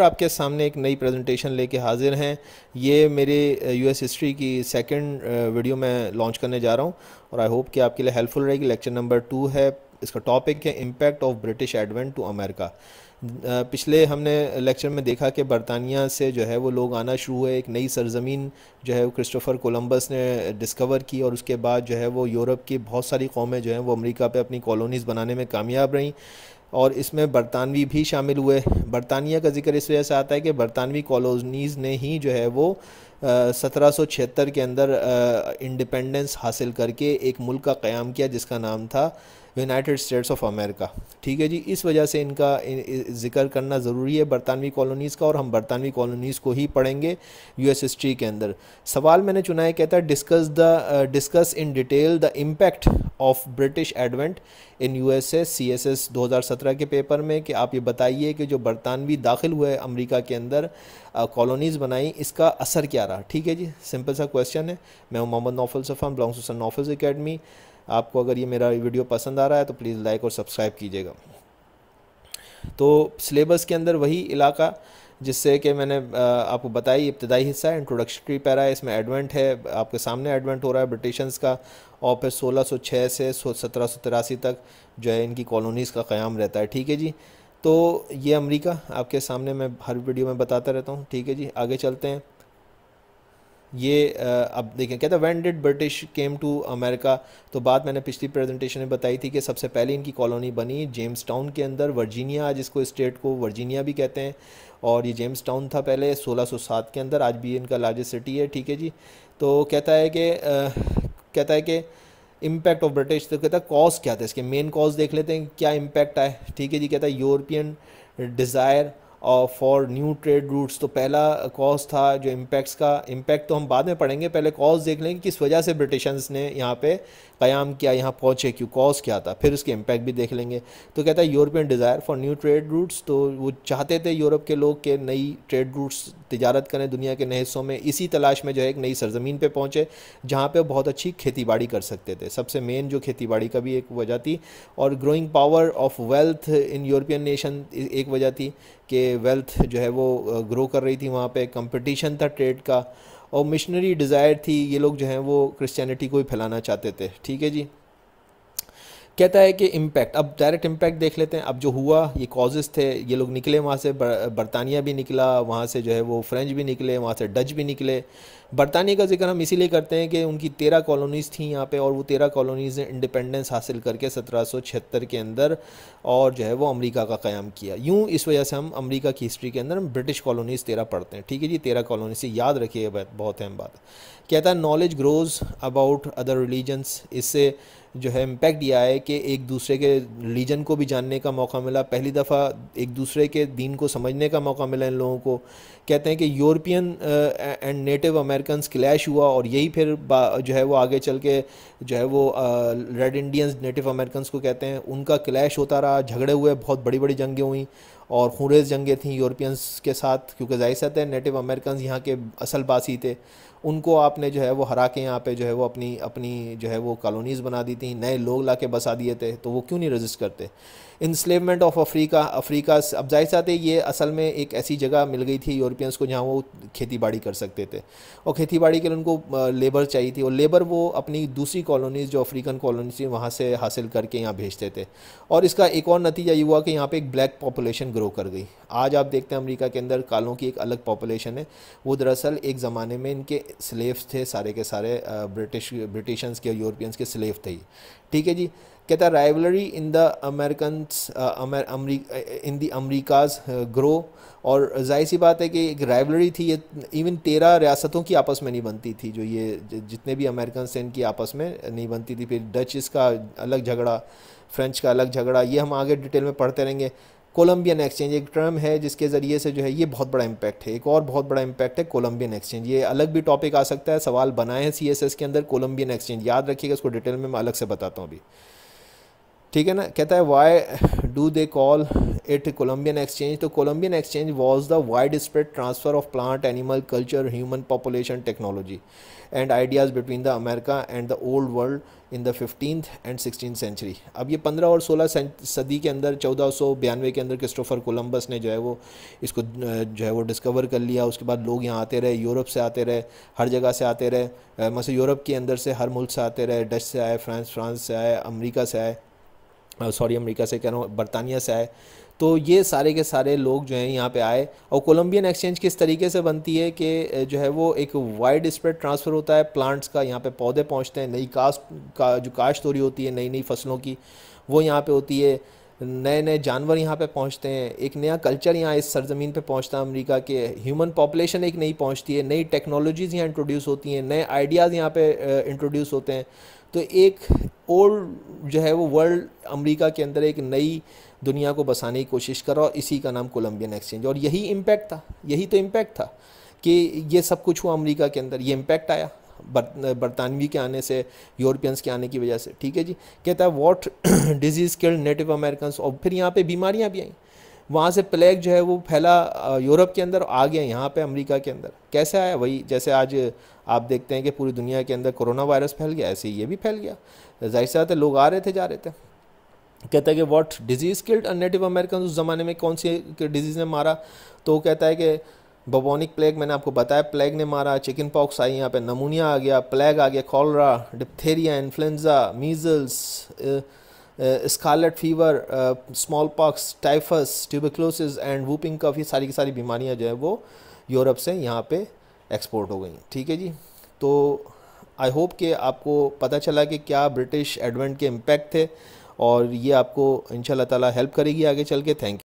आपके सामने एक नई प्रेजेंटेशन लेके हाजिर हैं ये मेरे यूएस हिस्ट्री की सेकंड वीडियो मैं लॉन्च करने जा रहा हूँ और आई होप कि आपके लिए हेल्पफुल रहेगी लेक्चर नंबर टू है इसका टॉपिक है impact of British advent to America पिछले हमने लेक्चर में देखा कि बरतानिया से जो है वो लोग आना शुरू हुए एक नई सरजमीन जो है क्रिस्टोफर कोलंबस ने डिस्कवर की और उसके बाद जो है वो यूरोप की बहुत सारी कौमें जो हैं वो अमेरिका पे अपनी कॉलोनीज़ बनाने में कामयाब रहीं और इसमें बरतानवी भी शामिल हुए बरतानिया का जिक्र इस वजह से आता है कि बरतानवी कॉलोनीज़ ने ही जो है वो सत्रह सौ छिहत्तर के अंदर इंडिपेंडेंस हासिल करके एक मुल्क का क़्याम किया जिसका नाम था यूनाइटेड स्टेट्स ऑफ अमेरिका ठीक है जी इस वजह से इनका जिक्र करना ज़रूरी है बरतानवी कॉलोनीज़ का और हम बरतानवी कॉलोनीज़ को ही पढ़ेंगे यू एस हिस्ट्री के अंदर सवाल मैंने चुना है कहता है discuss the discuss in detail the impact of British advent in U S S C S S दो हज़ार सत्रह के पेपर में कि आप ये बताइए कि जो बरतानवी दाखिल हुए अमरीका के अंदर कॉलोनीज़ uh, बनाई इसका असर क्या रहा ठीक है जी सिंपल सा क्वेश्चन है मैं Mohammad Naufal Safan belongs to son Naufal's academy आपको अगर ये मेरा वीडियो पसंद आ रहा है तो प्लीज़ लाइक और सब्सक्राइब कीजिएगा तो सिलेबस के अंदर वही इलाका जिससे कि मैंने आपको बताई इब्तदाई हिस्सा है इंट्रोडक्शरी पैरा है इसमें एडवेंट है आपके सामने एडवेंट हो रहा है ब्रिटिशंस का और फिर 1606 से सत्रह तक जो है इनकी कॉलोनीज़ का क़्याम रहता है ठीक है जी तो ये अमेरिका आपके सामने मैं हर वीडियो में बताता रहता हूँ ठीक है जी आगे चलते हैं ये अब देखें कहता when did British came to America तो बात मैंने पिछली प्रेजेंटेशन में बताई थी कि सबसे पहले इनकी कॉलोनी बनी जेम्स टाउन के अंदर वर्जीनिया आज इसको स्टेट को वर्जीनिया भी कहते हैं और ये जेम्स टाउन था पहले 1607 के अंदर आज भी इनका लार्जेस्ट सिटी है ठीक है जी तो कहता है कि कहता है कि इम्पैक्ट ऑफ ब्रिटिश तो कहता है कॉज क्या था इसके मेन कॉज देख लेते हैं क्या इम्पैक्ट आए ठीक है जी कहता है European desire for new trade routes तो पहला कॉज था जो इम्पैक्ट्स का इम्पैक्ट तो हम बाद में पढ़ेंगे पहले कॉज देख लेंगे किस वजह से ब्रिटिशंस ने यहाँ पे क़याम किया यहाँ पहुँचे क्यों कॉज क्या था फिर उसके इम्पैक्ट भी देख लेंगे तो कहता है European desire for new trade routes तो वो चाहते थे यूरोप के लोग के नई ट्रेड रूट्स तजारत करें दुनिया के नए हिस्सों में इसी तलाश में जो है एक नई सरजमीन पर पहुँचे जहाँ पर बहुत अच्छी खेती बाड़ी कर सकते थे सबसे मेन जो खेती बाड़ी का भी एक वजह थी और growing power of wealth in European nation एक वजह थी के वेल्थ जो है वो ग्रो कर रही थी वहाँ पे कंपटीशन था ट्रेड का और मिशनरी डिज़ायर थी ये लोग जो हैं वो क्रिश्चियनिटी को ही फैलाना चाहते थे ठीक है जी कहता है कि इम्पैक्ट अब डायरेक्ट इम्पैक्ट देख लेते हैं अब जो हुआ ये कॉजेज़ थे ये लोग निकले वहाँ से बरतानिया भी निकला वहाँ से जो है वो फ्रेंच भी निकले वहाँ से डच भी निकले बरतानिया का जिक्र हम इसीलिए करते हैं कि उनकी तेरह कॉलोनीज़ थी यहाँ पे और वो तेरह कॉलोनीज़ ने इंडिपेंडेंस हासिल करके सत्रह के अंदर और जो है वो अमरीका का क़्याम किया यूँ इस वजह से हम अमरीका की हिस्ट्री के अंदर हम ब्रिटिश कॉलोनीज़ तेरह पढ़ते हैं ठीक है जी तेरह कॉलोनी से याद रखिए बहुत अहम बात कहता है knowledge grows about other religions इससे जो है इम्पैक्ट दिया है कि एक दूसरे के रिलीजन को भी जानने का मौका मिला पहली दफ़ा एक दूसरे के दीन को समझने का मौका मिला इन लोगों को कहते हैं कि European and native American clash हुआ और यही फिर जो है वो आगे चल के जो है वो रेड इंडियंस नेटिव अमेरिकन को कहते हैं उनका क्लैश होता रहा झगड़े हुए बहुत बड़ी बड़ी जंगें हुई और खूनरेज जंगें थीं यूरोपियंस के साथ क्योंकि जाहिर सत है नेटिव अमेरिकन यहाँ के असल बासी थे उनको आपने जो है वो हरा के यहाँ पे जो है वो अपनी अपनी जो है वो कॉलोनीज़ बना दी थी नए लोग ला के बसा दिए थे तो वो क्यों नहीं रजिस्ट करते इंस्लेवमेंट ऑफ अफ्रीका अफ्रीका अब जाहिर सा थे ये असल में एक ऐसी जगह मिल गई थी यूरोपियंस को जहाँ वो खेती बाड़ी कर सकते थे और खेती बाड़ी के लिए उनको लेबर चाहिए थी और लेबर वो अपनी दूसरी कॉलोनीज़ जो अफ्रीकन कॉलोनीज थी वहाँ से हासिल करके यहाँ भेजते थे और इसका एक और नतीजा ये हुआ कि यहाँ पर एक ब्लैक पॉपुलेशन ग्रो कर गई आज आप देखते हैं अमरीका के अंदर कालों की एक अलग पॉपुलेशन है वो दरअसल एक ज़माने में इनके स्लेव्स थे सारे के सारे ब्रिटिश ब्रिटिशंस के यूरोपियंस के स्लेव थे ठीक है जी कहता rivalry in the American in the Americas grow और जाहिर सी बात है कि एक राइवलरी थी ये इवन तेरह रियासतों की आपस में नहीं बनती थी जो ये जितने भी अमेरिकन थे इनकी आपस में नहीं बनती थी फिर डच इसका अलग झगड़ा फ्रेंच का अलग झगड़ा ये हम आगे डिटेल में पढ़ते रहेंगे कोलंबियन एक्सचेंज एक टर्म है जिसके ज़रिए से जो है ये बहुत बड़ा इम्पैक्ट है एक और बहुत बड़ा इम्पैक्ट है कोलंबियन एक्सचेंज ये अलग भी टॉपिक आ सकता है सवाल बनाए हैं सी के अंदर कोलंबियन एक्सचेंज याद रखिएगा इसको डिटेल में मैं अलग से बताता हूँ अभी ठीक है ना कहता है why do they call it Columbian exchange तो Columbian exchange was the widespread transfer of plant animal culture human population technology and ideas between the America and the old world in the fifteen and sixteen century अब ये पंद्रह और सोलह सदी के अंदर चौदह सौ बयानवे के अंदर क्रिस्टोफर कोलम्बस ने जो है वो इसको जो है वो डिस्कवर कर लिया उसके बाद लोग यहाँ आते रहे यूरोप से आते रहे हर जगह से आते रहे मतलब यूरोप के अंदर से हर मुल्क से आते रहे डच से आए फ्रांस फ्रांस से आए अमरीका से आए सॉरी अमेरिका से कह रहा हूँ बरतानिया से आए तो ये सारे के सारे लोग जो हैं यहाँ पे आए और कोलम्बियन एक्सचेंज किस तरीके से बनती है कि जो है वो एक वाइड स्प्रेड ट्रांसफ़र होता है प्लांट्स का यहाँ पे पौधे पहुँचते हैं नई काश का जो काश्त हो रही होती है नई नई फसलों की वो यहाँ पे होती है नए नए जानवर यहाँ पे पहुँचते हैं एक नया कल्चर यहाँ इस सरजमीन पे पहुँचता है अमेरिका के ह्यूमन पॉपुलेशन एक नई पहुँचती है नई टेक्नोलॉजीज़ यहाँ इंट्रोड्यूस होती हैं नए आइडियाज़ यहाँ पे इंट्रोड्यूस होते हैं तो एक ओल्ड जो है वो वर्ल्ड अमेरिका के अंदर एक नई दुनिया को बसाने की कोशिश करो इसी का नाम कोलम्बियन एक्सचेंज और यही इम्पैक्ट था यही तो इम्पैक्ट था कि ये सब कुछ हुआ अमेरिका के अंदर ये इम्पैक्ट आया बरतानवी के आने से यूरोपियंस के आने की वजह से ठीक है जी कहता है what disease killed native American और फिर यहाँ पर बीमारियाँ भी आई वहाँ से प्लेग जो है वो फैला यूरोप के अंदर आ गया यहाँ पे अमेरिका के अंदर कैसे आया वही जैसे आज आप देखते हैं कि पूरी दुनिया के अंदर कोरोना वायरस फैल गया ऐसे ही ये भी फैल गया जाहिर सी है लोग आ रहे थे जा रहे थे कहता है कि what disease killed native American उस ज़माने में कौन सी डिजीज़ ने मारा तो कहता है कि बोबोनिक प्लेग मैंने आपको बताया प्लेग ने मारा चिकन पॉक्स आई यहाँ पे नमूनिया आ गया प्लेग आ गया cholera diphtheria influenza measles scarlet fever smallpox typhus tuberculosis and whooping cough ये सारी की सारी बीमारियाँ जो है वो यूरोप से यहाँ पे एक्सपोर्ट हो गई ठीक है जी तो आई होप कि आपको पता चला कि क्या ब्रिटिश एडवेंट के इम्पैक्ट थे और ये आपको इन ताला हेल्प करेगी आगे चल के थैंक यू